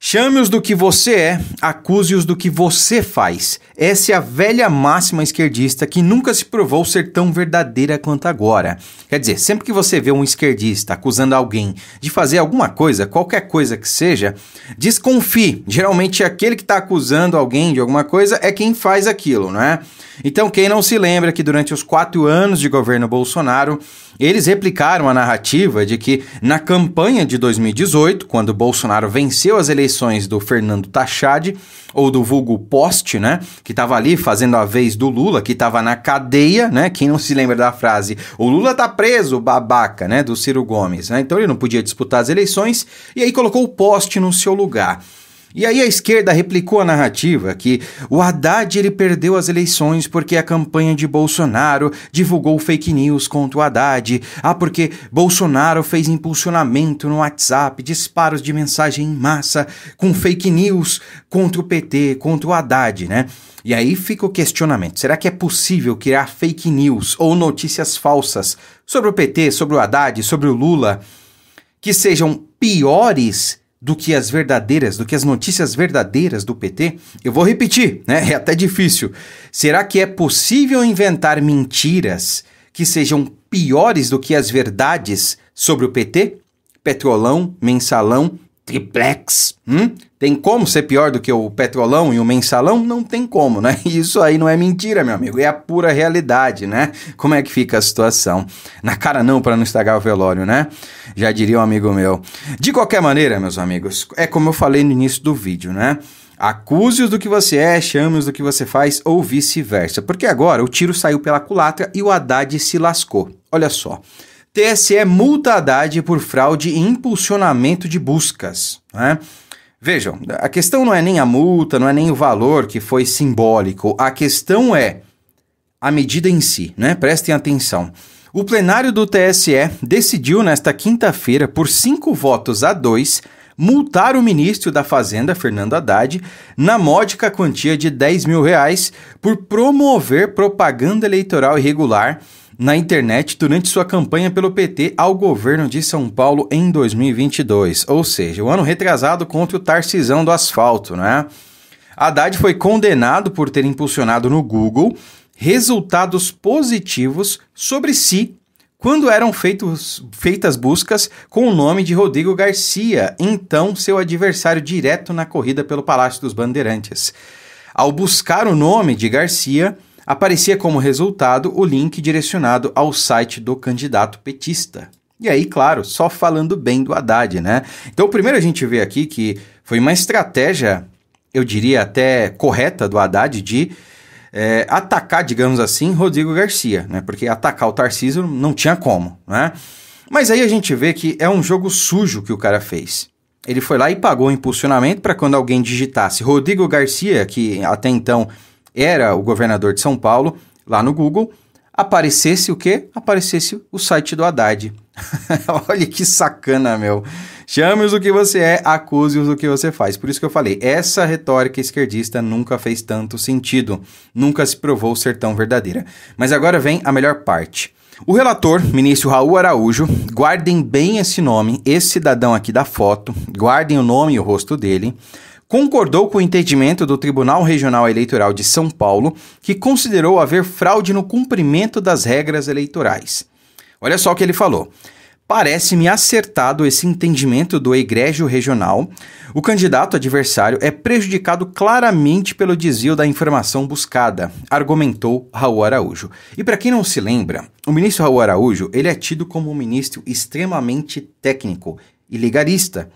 Chame-os do que você é, acuse-os do que você faz. Essa é a velha máxima esquerdista que nunca se provou ser tão verdadeira quanto agora. Quer dizer, sempre que você vê um esquerdista acusando alguém de fazer alguma coisa, qualquer coisa que seja, desconfie. Geralmente aquele que está acusando alguém de alguma coisa é quem faz aquilo, não é? Então, quem não se lembra que durante os quatro anos de governo Bolsonaro, eles replicaram a narrativa de que na campanha de 2018, quando Bolsonaro venceu as eleições, eleições do Fernando Tachad, ou do vulgo Poste, né? Que estava ali fazendo a vez do Lula, que estava na cadeia, né? Quem não se lembra da frase, o Lula tá preso, babaca, né? Do Ciro Gomes, né? Então ele não podia disputar as eleições, e aí colocou o Poste no seu lugar. E aí a esquerda replicou a narrativa que o Haddad ele perdeu as eleições porque a campanha de Bolsonaro divulgou fake news contra o Haddad. Ah, porque Bolsonaro fez impulsionamento no WhatsApp, disparos de mensagem em massa com fake news contra o PT, contra o Haddad, né? E aí fica o questionamento: será que é possível criar fake news ou notícias falsas sobre o PT, sobre o Haddad, sobre o Lula que sejam piores do que as verdadeiras, do que as notícias verdadeiras do PT? Eu vou repetir, né? É até difícil. Será que é possível inventar mentiras que sejam piores do que as verdades sobre o PT? Petrolão, mensalão, triplex. Hum? Tem como ser pior do que o Petrolão e o Mensalão? Não tem como, né? Isso aí não é mentira, meu amigo. É a pura realidade, né? Como é que fica a situação? Na cara não, para não estragar o velório, né? Já diria um amigo meu. De qualquer maneira, meus amigos, é como eu falei no início do vídeo, né? Acuse-os do que você é, chame-os do que você faz ou vice-versa. Porque agora o tiro saiu pela culatra e o Haddad se lascou. Olha só. TSE é multa Haddad por fraude e impulsionamento de buscas. Né? Vejam, a questão não é nem a multa, não é nem o valor que foi simbólico. A questão é a medida em si, né? Prestem atenção. O plenário do TSE decidiu nesta quinta-feira, por cinco votos a dois, multar o ministro da Fazenda, Fernando Haddad, na módica quantia de 10 mil reais por promover propaganda eleitoral irregular na internet durante sua campanha pelo PT ao governo de São Paulo em 2022, ou seja, o um ano retrasado contra o Tarcisão do Asfalto, né? Haddad foi condenado por ter impulsionado no Google resultados positivos sobre si quando eram feitos, feitas buscas com o nome de Rodrigo Garcia, então seu adversário direto na corrida pelo Palácio dos Bandeirantes. Ao buscar o nome de Garcia, aparecia como resultado o link direcionado ao site do candidato petista. E aí, claro, só falando bem do Haddad, né? Então, primeiro a gente vê aqui que foi uma estratégia, eu diria até correta, do Haddad de é, atacar, digamos assim, Rodrigo Garcia, né? Porque atacar o Tarcísio não tinha como, né? Mas aí a gente vê que é um jogo sujo que o cara fez. Ele foi lá e pagou o impulsionamento para quando alguém digitasse Rodrigo Garcia, que até então era o governador de São Paulo, lá no Google, aparecesse o quê? Aparecesse o site do Haddad. Olha que sacana, meu. Chame-os o que você é, acuse-os o que você faz. Por isso que eu falei, essa retórica esquerdista nunca fez tanto sentido, nunca se provou ser tão verdadeira. Mas agora vem a melhor parte. O relator, ministro Raul Araújo, guardem bem esse nome, esse cidadão aqui da foto, guardem o nome e o rosto dele concordou com o entendimento do Tribunal Regional Eleitoral de São Paulo, que considerou haver fraude no cumprimento das regras eleitorais. Olha só o que ele falou. Parece-me acertado esse entendimento do egrégio regional. O candidato adversário é prejudicado claramente pelo desvio da informação buscada, argumentou Raul Araújo. E para quem não se lembra, o ministro Raul Araújo, ele é tido como um ministro extremamente técnico e legalista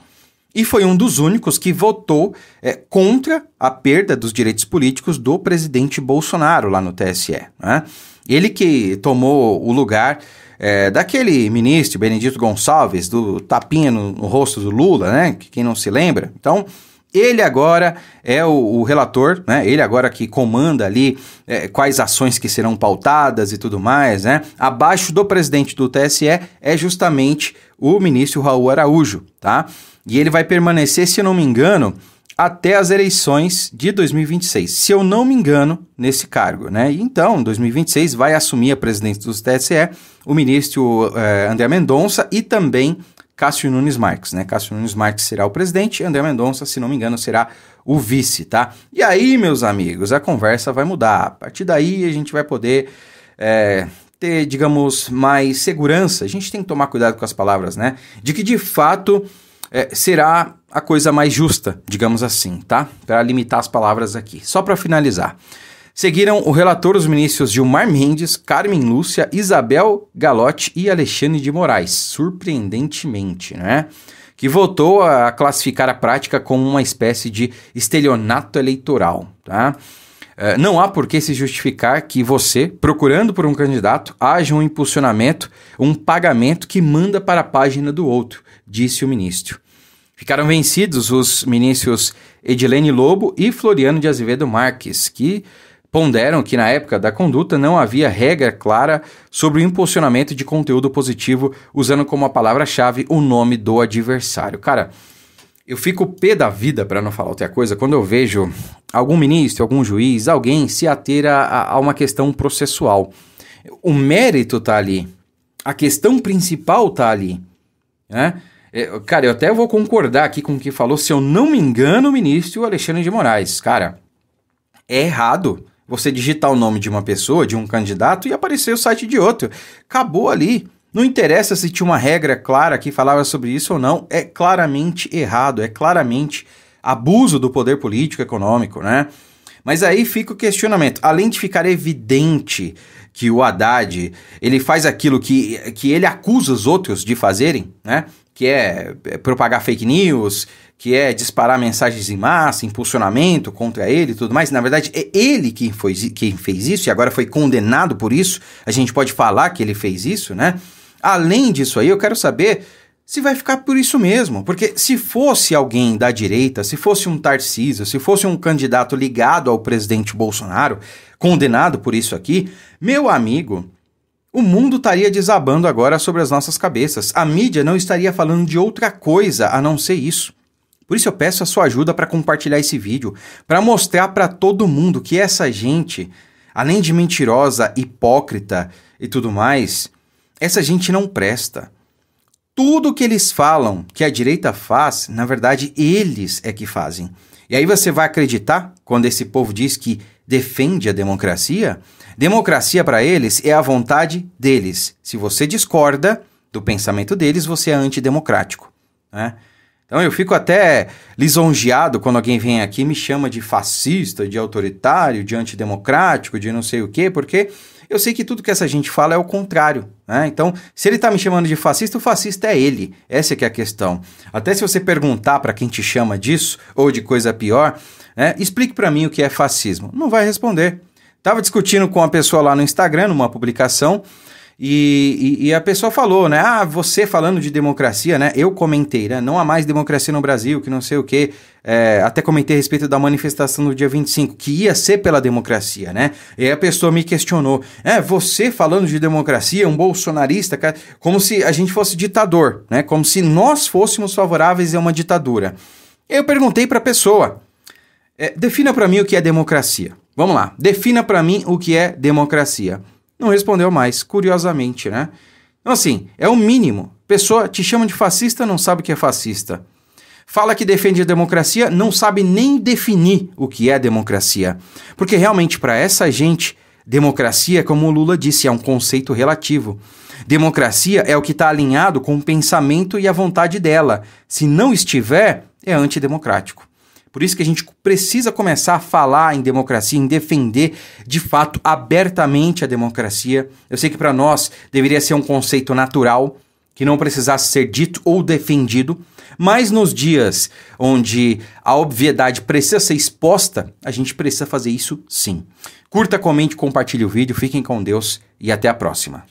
e foi um dos únicos que votou é, contra a perda dos direitos políticos do presidente Bolsonaro lá no TSE. Né? Ele que tomou o lugar é, daquele ministro, Benedito Gonçalves, do tapinha no, no, rosto do Lula, né? Quem não se lembra. Então, ele agora é o, o relator, né? Ele agora que comanda ali é, quais ações que serão pautadas e tudo mais, né? Abaixo do presidente do TSE é justamente o ministro Raul Araújo, tá? e ele vai permanecer, se não me engano, até as eleições de 2026, se eu não me engano, nesse cargo, né? Então, 2026 vai assumir a presidência do TSE o ministro eh, André Mendonça e também Cássio Nunes Marques, né? Cássio Nunes Marques será o presidente, André Mendonça, se não me engano, será o vice, tá? E aí, meus amigos, a conversa vai mudar. A partir daí, a gente vai poder eh, ter, digamos, mais segurança. A gente tem que tomar cuidado com as palavras, né? De que de fato é, será a coisa mais justa, digamos assim, tá? Para limitar as palavras aqui. Só para finalizar. Seguiram o relator os ministros Gilmar Mendes, Carmen Lúcia, Isabel Galotti e Alexandre de Moraes, surpreendentemente, né? Que votou a classificar a prática como uma espécie de estelionato eleitoral, tá? É, não há por que se justificar que você, procurando por um candidato, haja um impulsionamento, um pagamento que manda para a página do outro, disse o ministro. Ficaram vencidos os ministros Edilene Lobo e Floriano de Azevedo Marques, que ponderam que na época da conduta não havia regra clara sobre o impulsionamento de conteúdo positivo usando como a palavra-chave o nome do adversário. Cara, eu fico pé da vida, para não falar outra coisa, quando eu vejo algum ministro, algum juiz, alguém se ater a, a uma questão processual. O mérito tá ali, a questão principal tá ali, né? É, cara, eu até vou concordar aqui com o que falou, se eu não me engano, o ministro Alexandre de Moraes. Cara, é errado você digitar o nome de uma pessoa, de um candidato, e aparecer o site de outro. Acabou ali. Não interessa se tinha uma regra clara que falava sobre isso ou não, é claramente errado, é claramente abuso do poder político econômico, né? Mas aí fica o questionamento. Além de ficar evidente que o Haddad ele faz aquilo que, que ele acusa os outros de fazerem, né? que é, é propagar fake news, que é disparar mensagens em massa, impulsionamento contra ele e tudo mais. Na verdade, é ele quem, foi, quem fez isso e agora foi condenado por isso. A gente pode falar que ele fez isso, né? Além disso aí, eu quero saber se vai ficar por isso mesmo. Porque se fosse alguém da direita, se fosse um Tarcísio, se fosse um candidato ligado ao presidente Bolsonaro, condenado por isso aqui, meu amigo, o mundo estaria desabando agora sobre as nossas cabeças. A mídia não estaria falando de outra coisa a não ser isso. Por isso eu peço a sua ajuda para compartilhar esse vídeo, para mostrar para todo mundo que essa gente, além de mentirosa, hipócrita e tudo mais, essa gente não presta. Tudo que eles falam que a direita faz, na verdade, eles é que fazem. E aí você vai acreditar quando esse povo diz que defende a democracia, democracia para eles é a vontade deles. Se você discorda do pensamento deles, você é antidemocrático. Né? Então eu fico até lisonjeado quando alguém vem aqui e me chama de fascista, de autoritário, de antidemocrático, de não sei o quê, porque eu sei que tudo que essa gente fala é o contrário. Né? Então, se ele está me chamando de fascista, o fascista é ele. Essa é que é a questão. Até se você perguntar para quem te chama disso, ou de coisa pior, né? Explique para mim o que é fascismo. Não vai responder. Tava discutindo com uma pessoa lá no Instagram, numa publicação, e, e, e, a pessoa falou, né? Ah, você falando de democracia, né? Eu comentei, né? Não há mais democracia no Brasil, que não sei o quê. É, até comentei a respeito da manifestação do dia 25, que ia ser pela democracia, né? E a pessoa me questionou. É, você falando de democracia, um bolsonarista, como se a gente fosse ditador, né? Como se nós fôssemos favoráveis a uma ditadura. Eu perguntei para a pessoa. É, defina para mim o que é democracia. Vamos lá, defina para mim o que é democracia. Não respondeu mais, curiosamente, né? Então, assim, é o mínimo. Pessoa te chama de fascista, não sabe o que é fascista. Fala que defende a democracia, não sabe nem definir o que é democracia. Porque realmente, para essa gente, democracia, como o Lula disse, é um conceito relativo. Democracia é o que está alinhado com o pensamento e a vontade dela. Se não estiver, é antidemocrático. Por isso que a gente precisa começar a falar em democracia, em defender de fato abertamente a democracia. Eu sei que para nós deveria ser um conceito natural, que não precisasse ser dito ou defendido, mas nos dias onde a obviedade precisa ser exposta, a gente precisa fazer isso sim. Curta, comente, compartilhe o vídeo, fiquem com Deus e até a próxima.